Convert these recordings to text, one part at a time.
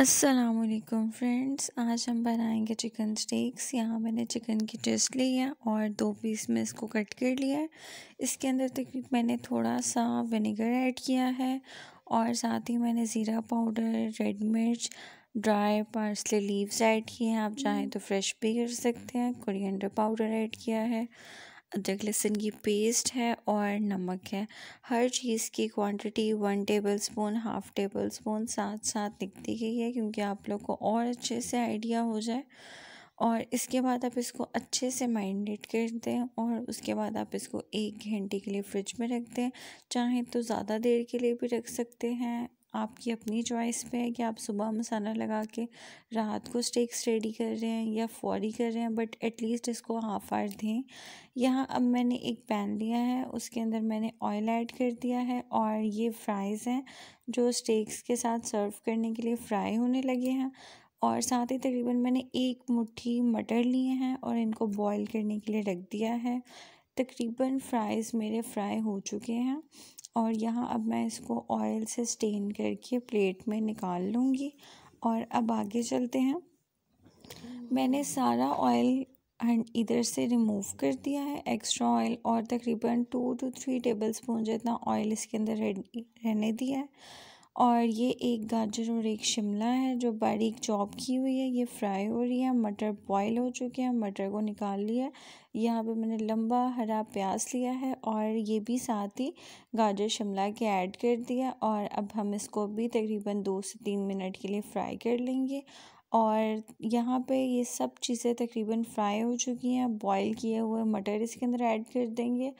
Aslam friends आज हम बनाएंगे चिकन स्टेक्स यहाँ मैंने चिकन की टेस्ट ली है और दो पीस में इसको कट कर लिया है इसके अंदर तक मैंने थोड़ा सा विनेगर ऐड किया है और साथ ही मैंने ज़ीरा पाउडर रेड मिर्च ड्राई पार्सले लीव्स ऐड किए हैं आप चाहें तो फ्रेश भी कर सकते हैं कोरिएंडर पाउडर ऐड किया है अदरक लहसुन की पेस्ट है और नमक है हर चीज़ की quantity one tablespoon half tablespoon साथ साथ लिखती गई है क्योंकि आप लोग को और अच्छे से आइडिया हो जाए और इसके बाद आप इसको अच्छे से माइंडेट कर दें और उसके बाद आप इसको एक घंटे के लिए फ्रिज में रख दें चाहें तो ज़्यादा देर के लिए भी रख सकते हैं आपकी अपनी चॉइस पे है कि आप सुबह मसाला लगा के रात को स्टेक्स रेडी कर रहे हैं या फौरी कर रहे हैं बट एटलीस्ट इसको हाफ आवर दें यहाँ अब मैंने एक पैन लिया है उसके अंदर मैंने ऑयल ऐड कर दिया है और ये फ्राइज़ हैं जो स्टेक्स के साथ सर्व करने के लिए फ्राई होने लगे हैं और साथ ही तकरीबन मैंने एक मुट्ठी मटर लिए हैं और इनको बॉईल करने के लिए रख दिया है तकरीबन फ्राइज़ मेरे फ्राई हो चुके हैं और यहाँ अब मैं इसको ऑयल से स्टेन करके प्लेट में निकाल लूँगी और अब आगे चलते हैं मैंने सारा ऑयल इधर से रिमूव कर दिया है एक्स्ट्रा ऑयल और तकरीबन two two three tablespoon जितना ऑयल इसके अंदर रहने दिया है और ये एक गाजर और एक शिमला है जो बारीक चॉप की हुई है ये फ्राई हो रही है मटर बॉईल हो चुके हैं मटर को निकाल लिया यहाँ पे मैंने लंबा हरा प्याज लिया है और ये भी साथ ही गाजर शिमला के ऐड कर दिया और अब हम इसको भी तकरीबन दो से तीन मिनट के लिए फ्राई कर लेंगे और यहाँ पे ये सब चीज़ें तकरीबन फ्राई हो चुकी हैं बॉयल किए हुए मटर इसके अंदर ऐड कर देंगे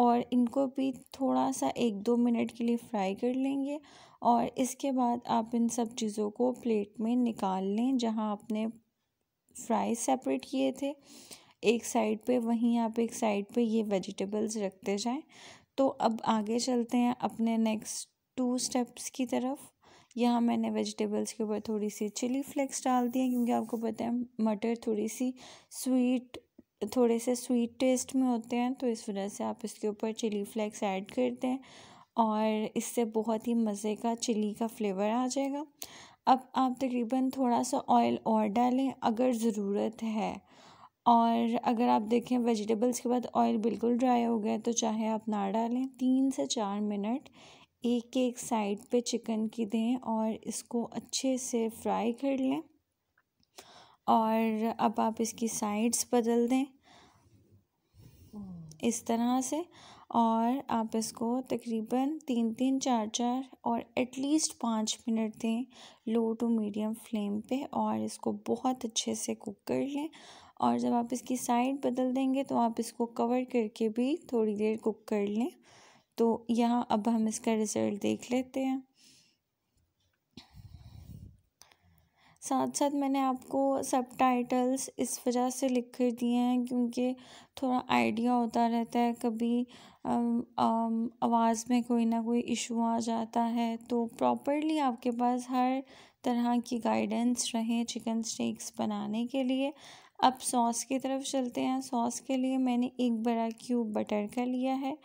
और इनको भी थोड़ा सा एक दो मिनट के लिए फ्राई कर लेंगे और इसके बाद आप इन सब चीज़ों को प्लेट में निकाल लें जहाँ आपने फ्राई सेपरेट किए थे एक साइड पे वहीं आप एक साइड पे ये वेजिटेबल्स रखते जाएं तो अब आगे चलते हैं अपने नेक्स्ट टू स्टेप्स की तरफ यहाँ मैंने वेजिटेबल्स के ऊपर थोड़ी सी चिली फ्लेक्स डाल दी है क्योंकि आपको पता है मटर थोड़ी सी स्वीट थोड़े से स्वीट टेस्ट में होते हैं तो इस वजह से आप इसके ऊपर चिली फ्लेक्स ऐड करते हैं और इससे बहुत ही मज़े का चिली का फ्लेवर आ जाएगा अब आप तकरीबन थोड़ा सा ऑयल और डालें अगर ज़रूरत है और अगर आप देखें वेजिटेबल्स के बाद ऑयल बिल्कुल ड्राई हो गया तो चाहे आप ना डालें तीन से चार मिनट एक एक साइड पे चिकन की दें और इसको अच्छे से फ्राई कर लें और अब आप इसकी साइड्स बदल दें इस तरह से और आप इसको तकरीबन तीन तीन चार चार और एटलीस्ट पाँच मिनट दें लो टू मीडियम फ्लेम पे और इसको बहुत अच्छे से कुक कर लें और जब आप इसकी साइड बदल देंगे तो आप इसको कवर करके भी थोड़ी देर कुक कर लें तो यहाँ अब हम इसका रिज़ल्ट देख लेते हैं साथ साथ मैंने आपको सब टाइटल्स इस वजह से लिख कर दिए हैं क्योंकि थोड़ा आइडिया होता रहता है कभी आवाज़ में कोई ना कोई इशू आ जाता है तो प्रॉपरली आपके पास हर तरह की गाइडेंस रहे चिकन स्टेक्स बनाने के लिए अब सॉस की तरफ चलते हैं सॉस के लिए मैंने एक बड़ा क्यूब बटर का लिया है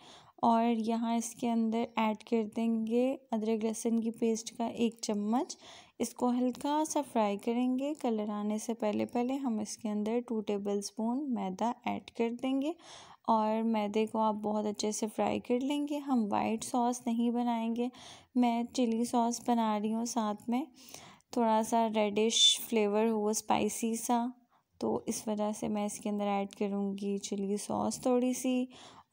और यहाँ इसके अंदर ऐड कर देंगे अदरक लहसुन की पेस्ट का एक चम्मच इसको हल्का सा फ्राई करेंगे कलर आने से पहले पहले हम इसके अंदर टू टेबल स्पून मैदा ऐड कर देंगे और मैदे को आप बहुत अच्छे से फ्राई कर लेंगे हम वाइट सॉस नहीं बनाएंगे मैं चिली सॉस बना रही हूँ साथ में थोड़ा सा रेडिश फ्लेवर हो स्पाइसी सा तो इस वजह से मैं इसके अंदर ऐड करूँगी चिली सॉस थोड़ी सी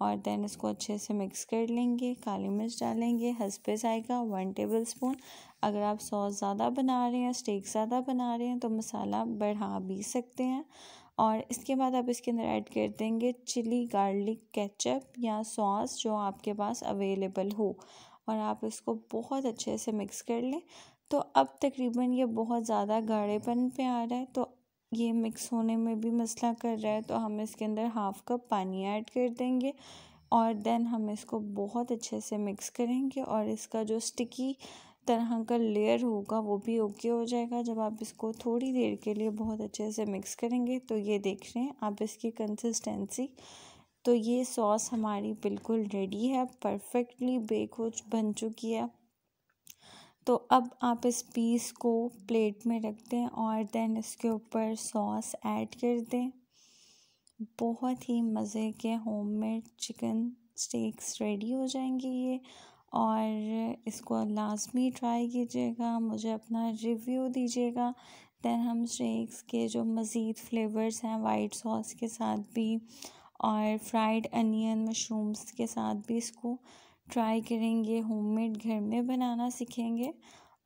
और देन इसको अच्छे से मिक्स कर लेंगे काली मिर्च डालेंगे हंसपे जाएगा वन टेबल स्पून अगर आप सॉस ज़्यादा बना रहे हैं स्टेक ज़्यादा बना रहे हैं तो मसाला बढ़ा भी सकते हैं और इसके बाद आप इसके अंदर ऐड कर देंगे चिली गार्लिक केचप या सॉस जो आपके पास अवेलेबल हो और आप इसको बहुत अच्छे से मिक्स कर लें तो अब तकरीबन ये बहुत ज़्यादा गाढ़ेपन पे आ रहा है तो ये मिक्स होने में भी मसला कर रहा है तो हम इसके अंदर हाफ़ कप पानी ऐड कर देंगे और देन हम इसको बहुत अच्छे से मिक्स करेंगे और इसका जो स्टिकी तरह का लेयर होगा वो भी ओके हो जाएगा जब आप इसको थोड़ी देर के लिए बहुत अच्छे से मिक्स करेंगे तो ये देख रहे हैं आप इसकी कंसिस्टेंसी तो ये सॉस हमारी बिल्कुल रेडी है परफेक्टली बेक हो बन चुकी है तो अब आप इस पीस को प्लेट में रख दें और देन इसके ऊपर सॉस ऐड कर दें बहुत ही मज़े के होममेड चिकन स्टेक्स रेडी हो जाएंगे ये और इसको लाजमी ट्राई कीजिएगा मुझे अपना रिव्यू दीजिएगा दैन हम स्टेक्स के जो मज़ीद फ्लेवर्स हैं वाइट सॉस के साथ भी और फ्राइड अनियन मशरूम्स के साथ भी इसको ट्राई करेंगे होममेड घर में बनाना सीखेंगे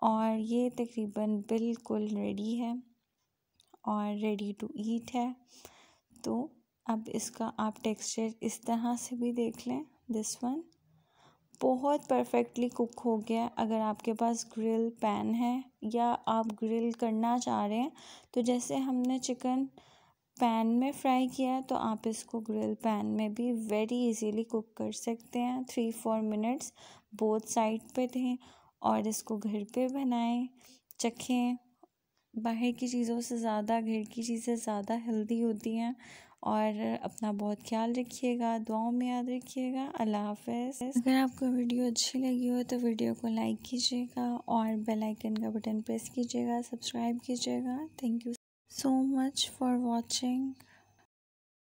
और ये तकरीबन बिल्कुल रेडी है और रेडी टू ईट है तो अब इसका आप टेक्सचर इस तरह से भी देख लें दिस वन बहुत परफेक्टली कुक हो गया अगर आपके पास ग्रिल पैन है या आप ग्रिल करना चाह रहे हैं तो जैसे हमने चिकन पैन में फ्राई किया है तो आप इसको ग्रिल पैन में भी वेरी इजीली कुक कर सकते हैं three four minutes both side पे थे और इसको घर पे बनाएं चखें बाहर की चीज़ों से ज़्यादा घर की चीज़ें ज़्यादा हेल्दी होती हैं और अपना बहुत ख्याल रखिएगा दुआओं में याद रखिएगा अल्लाह हाफ अगर आपको वीडियो अच्छी लगी हो तो वीडियो को लाइक कीजिएगा और बेल आइकन का बटन प्रेस कीजिएगा सब्सक्राइब कीजिएगा thank you so much for watching